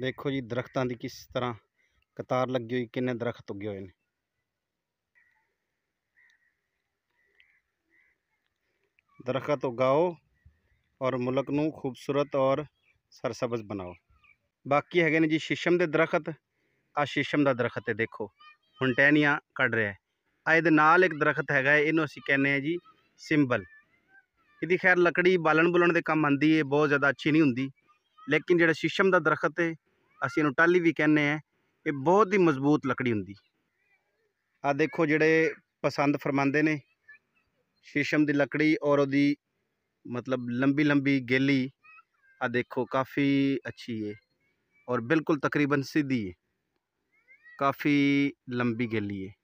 ਦੇਖੋ ਜੀ ਦਰਖਤਾਂ ਦੀ ਕਿਸ ਤਰ੍ਹਾਂ ਕਤਾਰ ਲੱਗੀ ਹੋਈ ਕਿੰਨੇ ਦਰਖਤ ਉੱਗੇ ਹੋਏ ਨੇ ਦਰਖਤ ਉਗਾਓ ਔਰ ਮੁਲਕ ਨੂੰ ਖੂਬਸੂਰਤ ਔਰ ਸਰਸਬਜ਼ ਬਣਾਓ ਬਾਕੀ ਹੈਗੇ ਨੇ ਜੀ ਸ਼ੀਸ਼ਮ ਦੇ ਦਰਖਤ ਆ ਸ਼ੀਸ਼ਮ ਦਾ ਦਰਖਤ ਹੈ ਦੇਖੋ ਹੁਣ ਟਹਿਣੀਆਂ ਕੱਢ ਰਿਹਾ ਹੈ ਆ ਇਹਦੇ ਨਾਲ ਇੱਕ ਦਰਖਤ ਹੈਗਾ ਇਹਨੂੰ ਅਸੀਂ ਕਹਿੰਦੇ ਆ ਜੀ ਸਿੰਬਲ ਇਹਦੀ ਖੈਰ ਲੱਕੜੀ ਬਾਲਣ ਬੁਲਣ ਦੇ ਕੰਮ ਆਂਦੀ ਹੈ ਬਹੁਤ ਜ਼ਿਆਦਾ ਅੱਛੀ ਨਹੀਂ ਹੁੰਦੀ ਲੇਕਿਨ ਜਿਹੜਾ ਸ਼ੀਸ਼ਮ ਦਾ ਦਰਖਤ ਹੈ ਅਸੀਂ ਇਹਨੂੰ ਟਾਲੀ ਵੀ ਕਹਿੰਦੇ ਆ ਇਹ ਬਹੁਤ ਹੀ ਮਜ਼ਬੂਤ ਲੱਕੜੀ ਹੁੰਦੀ ਆ ਦੇਖੋ ਜਿਹੜੇ ਪਸੰਦ ਫਰਮਾਉਂਦੇ ਨੇ ਸ਼ੀਸ਼ਮ ਦੀ ਲੱਕੜੀ ਔਰ ਉਹਦੀ ਮਤਲਬ ਲੰਬੀ ਲੰਬੀ ਗੇਲੀ ਆ ਦੇਖੋ ਕਾਫੀ ਅੱਛੀ ਹੈ ਔਰ ਬਿਲਕੁਲ ਤਕਰੀਬਨ ਸਿੱਧੀ ਹੈ ਕਾਫੀ ਲੰਬੀ ਗੇਲੀ ਹੈ